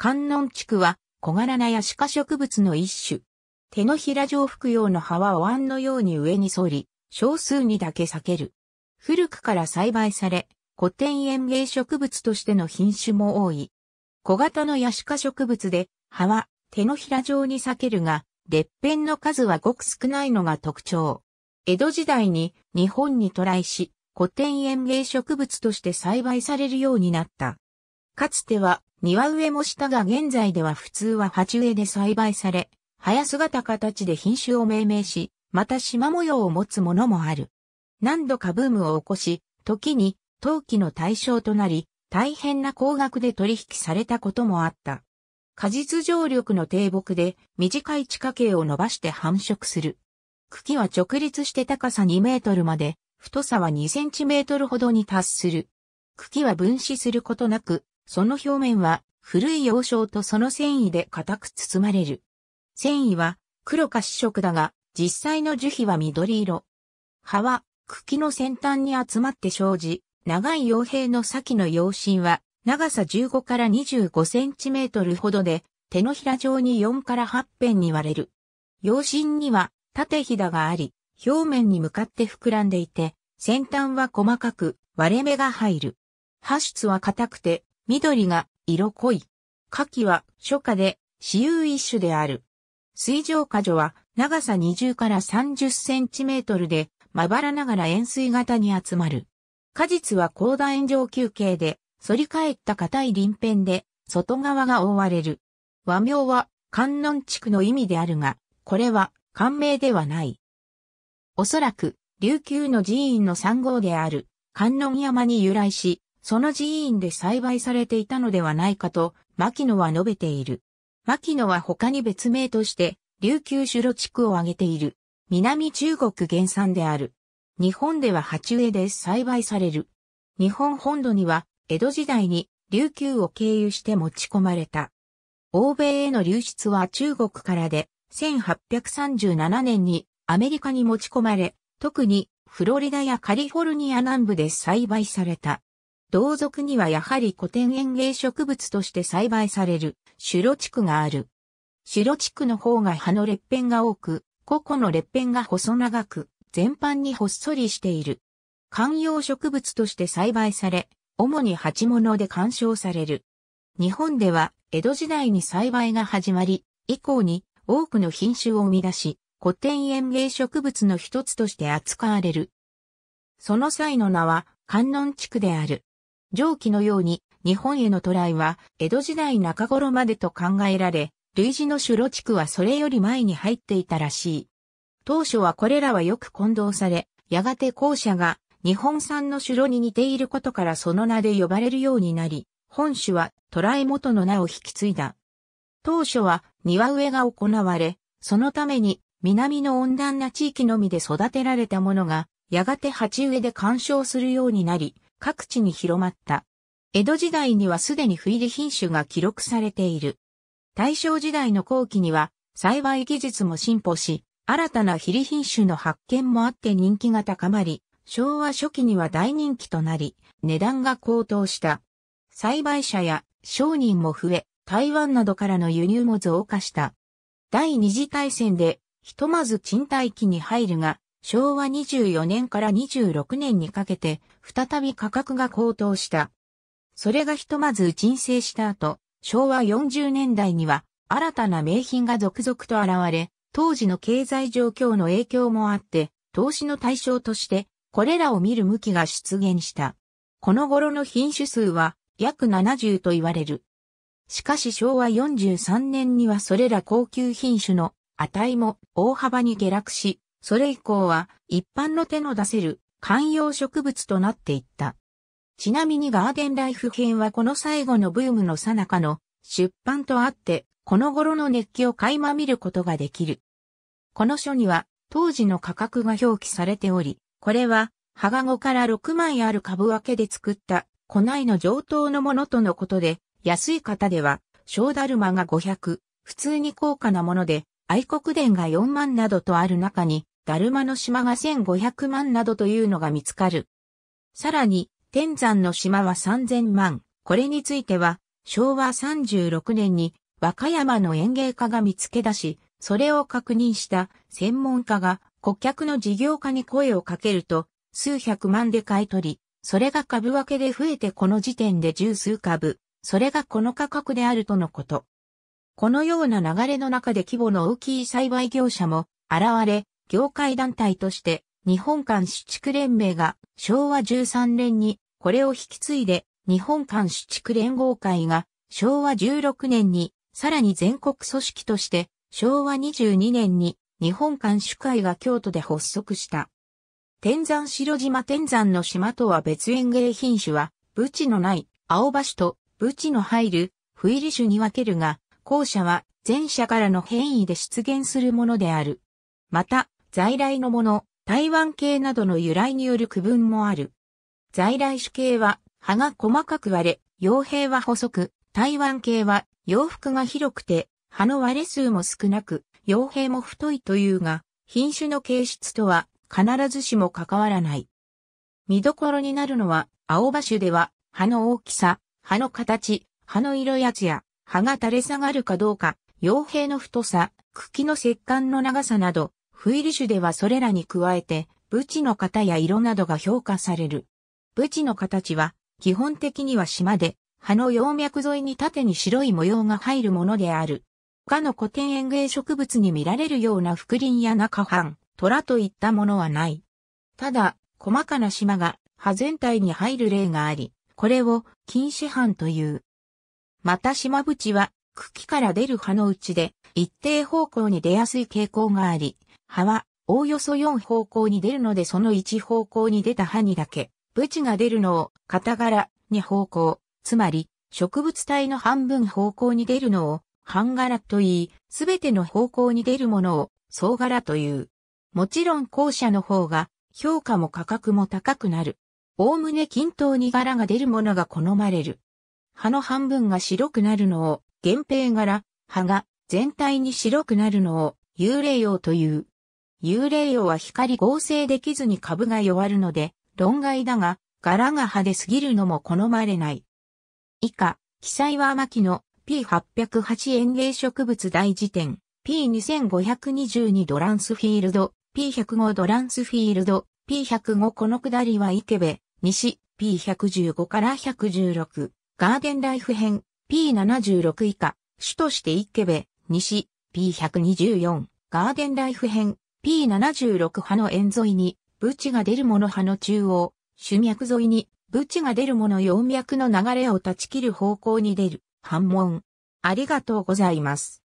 観音地区は小柄なヤシ科植物の一種。手のひら状服用の葉はお椀のように上に反り、少数にだけ裂ける。古くから栽培され、古典園芸植物としての品種も多い。小型のヤシ科植物で、葉は手のひら状に裂けるが、ぺんの数はごく少ないのが特徴。江戸時代に日本に渡来し、古典園芸植物として栽培されるようになった。かつては庭植えもしたが現在では普通は鉢植えで栽培され、早姿形で品種を命名し、また縞模様を持つものもある。何度かブームを起こし、時に陶器の対象となり、大変な高額で取引されたこともあった。果実常緑の低木で短い地下茎を伸ばして繁殖する。茎は直立して高さ2メートルまで、太さは2センチメートルほどに達する。茎は分子することなく、その表面は古い洋章とその繊維で固く包まれる。繊維は黒か紫色だが、実際の樹皮は緑色。葉は茎の先端に集まって生じ、長い傭兵の先の洋芯は長さ15から25センチメートルほどで、手のひら状に4から8辺に割れる。洋芯には縦ひだがあり、表面に向かって膨らんでいて、先端は細かく割れ目が入る。葉質は硬くて緑が色濃い。夏季は初夏で、私有一種である。水上果女は長さ20から30センチメートルで、まばらながら円錐型に集まる。果実は高大円状球形で、反り返った硬い鱗片で、外側が覆われる。和名は、観音地区の意味であるが、これは、官名ではない。おそらく、琉球の寺院の三号である、観音山に由来し、その寺院で栽培されていたのではないかと、牧野は述べている。牧野は他に別名として、琉球種露地区を挙げている。南中国原産である。日本では鉢植えで栽培される。日本本土には、江戸時代に琉球を経由して持ち込まれた。欧米への流出は中国からで、1837年にアメリカに持ち込まれ、特にフロリダやカリフォルニア南部で栽培された。同族にはやはり古典園芸植物として栽培される、シュロ地区がある。シュロ地区の方が葉の裂片が多く、個々の裂片が細長く、全般にほっそりしている。観葉植物として栽培され、主に鉢物で鑑賞される。日本では江戸時代に栽培が始まり、以降に多くの品種を生み出し、古典園芸植物の一つとして扱われる。その際の名は観音地区である。上記のように日本への渡来は江戸時代中頃までと考えられ、類似の種路地区はそれより前に入っていたらしい。当初はこれらはよく混同され、やがて校舎が日本産の種路に似ていることからその名で呼ばれるようになり、本種は渡来元の名を引き継いだ。当初は庭植えが行われ、そのために南の温暖な地域のみで育てられたものが、やがて鉢植えで干渉するようになり、各地に広まった。江戸時代にはすでに不入り品種が記録されている。大正時代の後期には栽培技術も進歩し、新たな非利品種の発見もあって人気が高まり、昭和初期には大人気となり、値段が高騰した。栽培者や商人も増え、台湾などからの輸入も増加した。第二次大戦で、ひとまず賃貸期に入るが、昭和24年から26年にかけて、再び価格が高騰した。それがひとまず沈静した後、昭和40年代には、新たな名品が続々と現れ、当時の経済状況の影響もあって、投資の対象として、これらを見る向きが出現した。この頃の品種数は、約70と言われる。しかし昭和43年にはそれら高級品種の値も大幅に下落し、それ以降は一般の手の出せる観葉植物となっていった。ちなみにガーデンライフ編はこの最後のブームの最中の出版とあって、この頃の熱気を垣間見ることができる。この書には当時の価格が表記されており、これは、ハガ5から6枚ある株分けで作った古内の上等のものとのことで、安い方では、小だるまが500、普通に高価なもので、愛国伝が4万などとある中に、だるまの島が1500万などというのが見つかる。さらに、天山の島は3000万。これについては、昭和36年に和歌山の園芸家が見つけ出し、それを確認した専門家が顧客の事業家に声をかけると、数百万で買い取り、それが株分けで増えてこの時点で十数株、それがこの価格であるとのこと。このような流れの中で規模の大きい栽培業者も現れ、業界団体として、日本間市地区連盟が昭和13年にこれを引き継いで日本間市地区連合会が昭和16年にさらに全国組織として昭和22年に日本間主会が京都で発足した。天山白島天山の島とは別園芸品種は、ブチのない青葉種とブチの入る不入り種に分けるが、後者は前者からの変異で出現するものである。また、在来のもの、台湾系などの由来による区分もある。在来種系は、葉が細かく割れ、傭兵は細く、台湾系は洋服が広くて、葉の割れ数も少なく、傭兵も太いというが、品種の形質とは必ずしも関わらない。見どころになるのは、青葉種では、葉の大きさ、葉の形、葉の色やつや、葉が垂れ下がるかどうか、傭兵の太さ、茎の石管の長さなど、フイル種ではそれらに加えて、ブチの型や色などが評価される。ブチの形は、基本的には島で、葉の葉脈沿いに縦に白い模様が入るものである。他の古典園芸植物に見られるような覆林や中藩、虎といったものはない。ただ、細かな島が葉全体に入る例があり、これを近視藩という。また島チは茎から出る葉のうちで一定方向に出やすい傾向があり、葉は、おおよそ4方向に出るのでその1方向に出た葉にだけ、ブチが出るのを、片柄、2方向、つまり、植物体の半分方向に出るのを、半柄と言い、すべての方向に出るものを、総柄という。もちろん後者の方が、評価も価格も高くなる。おおむね均等に柄が出るものが好まれる。葉の半分が白くなるのを、原平柄、葉が全体に白くなるのを、幽霊用という。幽霊魚は光合成できずに株が弱るので、論外だが、柄が派手すぎるのも好まれない。以下、記載は牧野 P808 園芸植物大辞典 P2522 ドランスフィールド P105 ドランスフィールド P105 この下りは池部西 P115 から116ガーデンライフ編 P76 以下主として池部西 P124 ガーデンライフ編 P76 波の円沿いに、ブチが出るもの波の中央、主脈沿いに、ブチが出るもの葉脈の流れを断ち切る方向に出る、反問。ありがとうございます。